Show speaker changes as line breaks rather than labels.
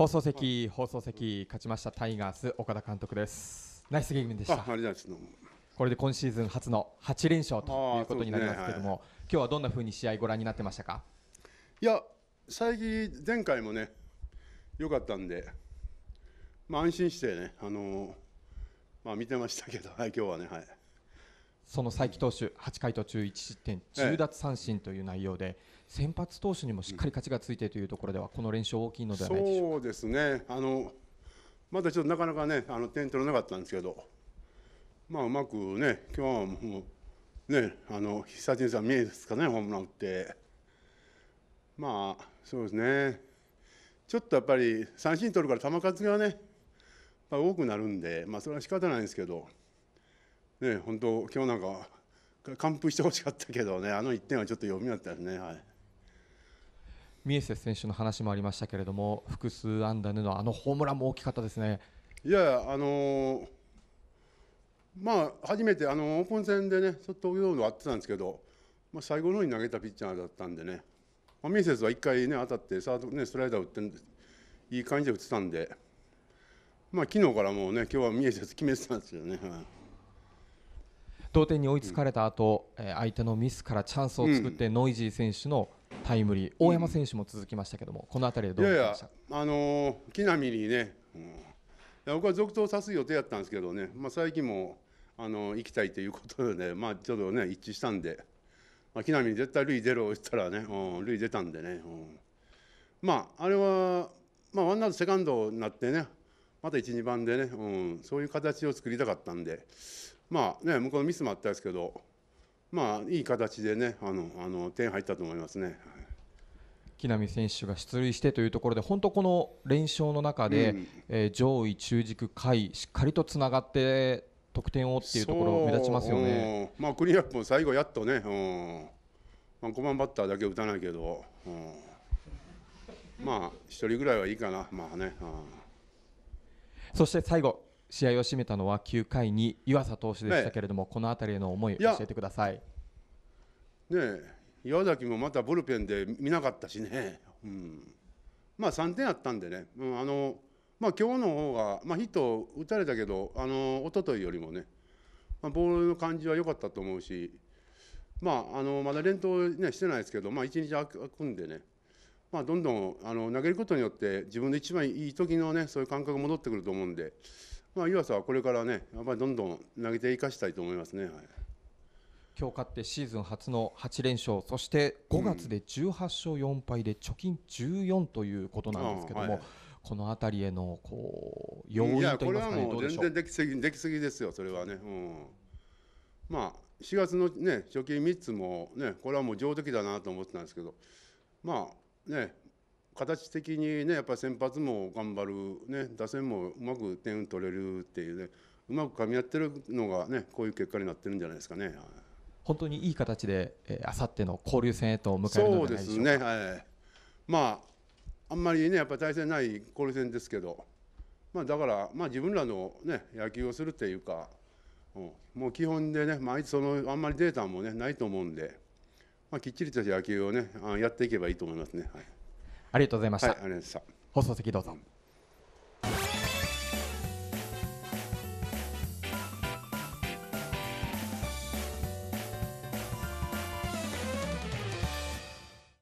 放送席、放送席、勝ちましたタイガース、岡田監督です。ナイスゲームでした。これで今シーズン初の8連勝ということになりますけれども、ねはい、今日はどんなふうに試合ご覧になってましたか
いや、最近、前回もね、よかったんで、まあ、安心してね、あのー、まあ、見てましたけど、はい、今日はね。はい
その才木投手、8回途中1失点、10奪三振という内容で、先発投手にもしっかり勝ちがついてというところでは、この連勝、大きいのではないで
しょうそうですねあの、まだちょっとなかなかね、あの点取れなかったんですけど、まあ、うまくね、今日はもう、ね、あの久々にさん、三ですかね、ホームラン打って、まあ、そうですね、ちょっとやっぱり三振取るから球数がね、多くなるんで、まあ、それは仕方ないんですけど。ね、本当、今日なんか、完封してほしかったけどね、あの1点はちょっと読みだったでね。はい
ミエセ選手の話もありましたけれども、複数安打でのあのホームランも大きかったですね。
いやあのー、まあ、初めてあのオープン戦でね、ちょっと泳ぐあってたんですけど、まあ、最後の方に投げたピッチャーだったんでね、まあ、ミエセスは1回、ね、当たって、サード、ね、スライダー打ってんいい感じで打ってたんで、まあ昨日からもうね、今日はミエセス決めてたんですよね。
同点に追いつかれた後、う相手のミスからチャンスを作って、ノイジー選手のタイムリー、大山選手も続きましたけども、この辺りでどうでした
あの木浪にね、うん、僕は続投さす予定やったんですけどね、まあ、最近もあの行きたいということで、ね、まあ、ちょっとね、一致したんで、まあ、木浪に絶対塁出ろ言ったらね、うん、塁出たんでね、うん、まあ、あれは、まあ、ワンアウトセカンドになってね、また1、2番でね、うん、そういう形を作りたかったんで、まあね、向こうのミスもあったんですけど、まあ、いい形でね、あのあの点入ったと思いますね。
木浪選手が出塁してというところで本当、この連勝の中で、うん、えー、上位、中軸、下位しっかりとつながって得点をっていうところ目立ちますよね、
まあ、クリアップも最後やっとね、まあ、5番バッターだけ打たないけど、まあ1人ぐらいはいいかな、まあね。
そして最後試合を締めたのは9回に岩佐投手でしたけれども、ね、この辺りへの思い、教えてください。
ね岩崎もまたブルペンで見なかったしね、うん、まあ3点あったんでね、うん、あのまあ今日の方がまあヒット打たれたけど、あの一昨日よりもね、まあ、ボールの感じは良かったと思うし、まあ、あのまだ連投、ね、してないですけど、まあ、1日空くんでね、まあ、どんどんあの投げることによって、自分で一番いい時のね、そういう感覚が戻ってくると思うんで。まあ、岩佐はこれからね、やっぱりどんどん投げていかしたいと思いますね。はい、
今日勝ってシーズン初の8連勝、そして5月で18勝4敗で貯金14ということなんですけども、うんはい、この辺りへのこう要因といいますか、ね、これはもう全然
できすぎできすぎですよ、それはね。うん、まあ4月のね貯金3つもねこれはもう上出来だなと思ってたんですけど、まあね形的にねやっぱり先発も頑張る、ね、打線もうまく点取れるっていうねうまく噛み合ってるのがねこういう結果になってるんじゃないですかね。
本当にいい形で、えー、あさっての交流戦へと向えるのではそうですね、
はい、まああんまりねやっぱ対戦ない交流戦ですけど、まあ、だから、まあ、自分らの、ね、野球をするっていうか、うん、もう基本でね、まあ、そのあんまりデータも、ね、ないと思うんで、まあ、きっちりとした野球をねやっていけばいいと思いますね。はい
ありがとうございました。はい、放送席どうぞ。